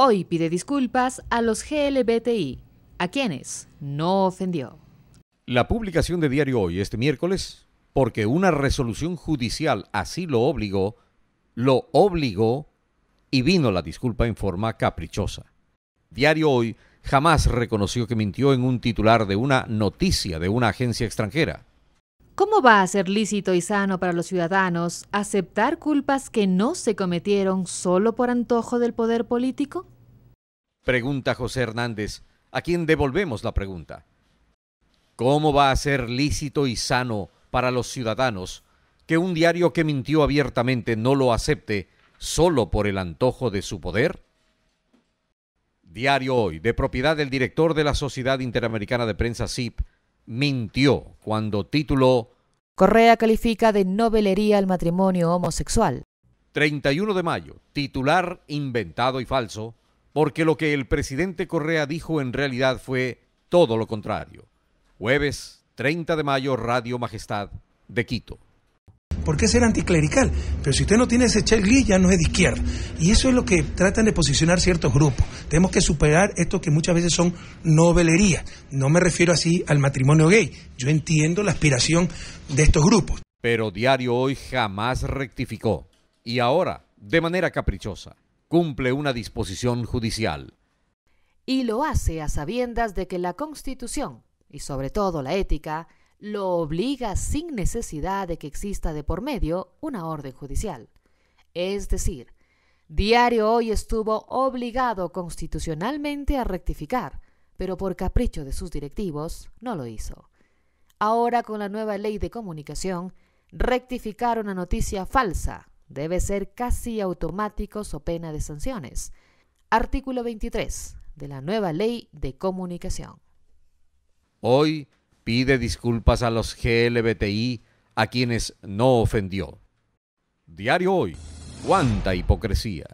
Hoy pide disculpas a los GLBTI, a quienes no ofendió. La publicación de Diario Hoy este miércoles, porque una resolución judicial así lo obligó, lo obligó y vino la disculpa en forma caprichosa. Diario Hoy jamás reconoció que mintió en un titular de una noticia de una agencia extranjera. ¿Cómo va a ser lícito y sano para los ciudadanos aceptar culpas que no se cometieron solo por antojo del poder político? Pregunta José Hernández, a quien devolvemos la pregunta. ¿Cómo va a ser lícito y sano para los ciudadanos que un diario que mintió abiertamente no lo acepte solo por el antojo de su poder? Diario Hoy, de propiedad del director de la Sociedad Interamericana de Prensa SIP, mintió cuando tituló Correa califica de novelería al matrimonio homosexual. 31 de mayo, titular inventado y falso, porque lo que el presidente Correa dijo en realidad fue todo lo contrario. Jueves 30 de mayo, Radio Majestad de Quito. ¿por qué ser anticlerical? Pero si usted no tiene ese checklist, ya no es de izquierda. Y eso es lo que tratan de posicionar ciertos grupos. Tenemos que superar esto que muchas veces son novelerías. No me refiero así al matrimonio gay. Yo entiendo la aspiración de estos grupos. Pero Diario Hoy jamás rectificó. Y ahora, de manera caprichosa, cumple una disposición judicial. Y lo hace a sabiendas de que la Constitución, y sobre todo la ética, lo obliga sin necesidad de que exista de por medio una orden judicial. Es decir, Diario Hoy estuvo obligado constitucionalmente a rectificar, pero por capricho de sus directivos no lo hizo. Ahora con la nueva ley de comunicación, rectificar una noticia falsa debe ser casi automático o pena de sanciones. Artículo 23 de la nueva ley de comunicación. Hoy Pide disculpas a los GLBTI a quienes no ofendió. Diario Hoy. Cuánta hipocresía.